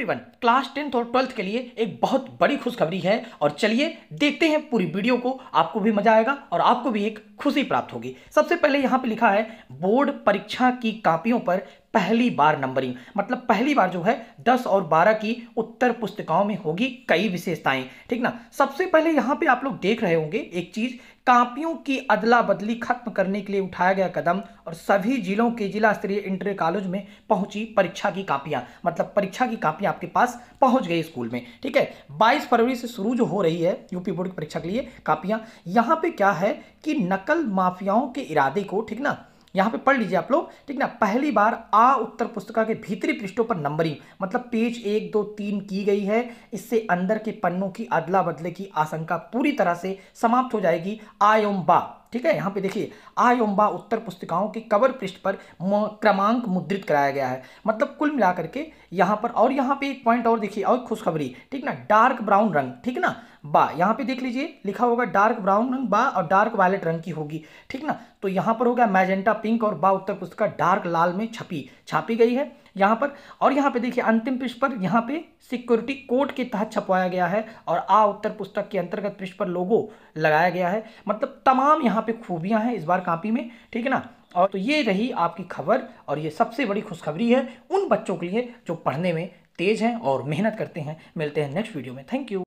everyone class tenth और twelfth के लिए एक बहुत बड़ी खुशखबरी है और चलिए देखते हैं पूरी वीडियो को आपको भी मजा आएगा और आपको भी एक खुशी प्राप्त होगी सबसे पहले यहां पे लिखा है बोर्ड परीक्षा की कापियों पर पहली बार नंबरिंग मतलब पहली बार जो है दस और बारह की उत्तर पुस्तिकाओं में होगी कई विशेषताएं ठीक ना सबसे पहले यहाँ पे आप लोग देख रहे होंगे एक चीज कापियों की अदला बदली खत्म करने के लिए उठाया गया कदम और सभी जिलों के जिला स्तरीय इंटर कॉलेज में पहुंची परीक्षा की कापियां मतलब परीक्षा की कापियां आपके पास पहुंच गई स्कूल में ठीक है बाईस फरवरी से शुरू जो हो रही है यूपी बोर्ड की परीक्षा के लिए कापियां यहां पर क्या है कि नकल माफियाओं के इरादे को ठीक ना यहाँ पे पढ़ लीजिए आप लोग ठीक ना पहली बार आ उत्तर पुस्तिका के भीतरी पृष्ठों पर नंबरिंग मतलब पेज एक दो तीन की गई है इससे अंदर के पन्नों की अदला बदले की आशंका पूरी तरह से समाप्त हो जाएगी आयोम बा ठीक है यहाँ पे देखिए आ बा उत्तर पुस्तिकाओं की कवर पृष्ठ पर क्रमांक मुद्रित कराया गया है मतलब कुल मिलाकर के यहाँ पर और यहाँ पे एक पॉइंट और देखिए और खुशखबरी ठीक ना डार्क ब्राउन रंग ठीक ना बा यहाँ पे देख लीजिए लिखा होगा डार्क ब्राउन रंग बा और डार्क वायलेट रंग की होगी ठीक ना तो यहाँ पर होगा मैजेंटा पिंक और बा उत्तर पुस्तिका डार्क लाल में छपी छापी गई है यहाँ पर और यहाँ पे देखिए अंतिम पृष्ठ पर यहाँ पे सिक्योरिटी कोड के तहत छपवाया गया है और आ उत्तर पुस्तक के अंतर्गत पृष्ठ पर लोगो लगाया गया है मतलब तमाम यहाँ पे खूबियाँ हैं इस बार कापी में ठीक है ना और तो ये रही आपकी खबर और ये सबसे बड़ी खुशखबरी है उन बच्चों के लिए जो पढ़ने में तेज हैं और मेहनत करते हैं मिलते हैं नेक्स्ट वीडियो में थैंक यू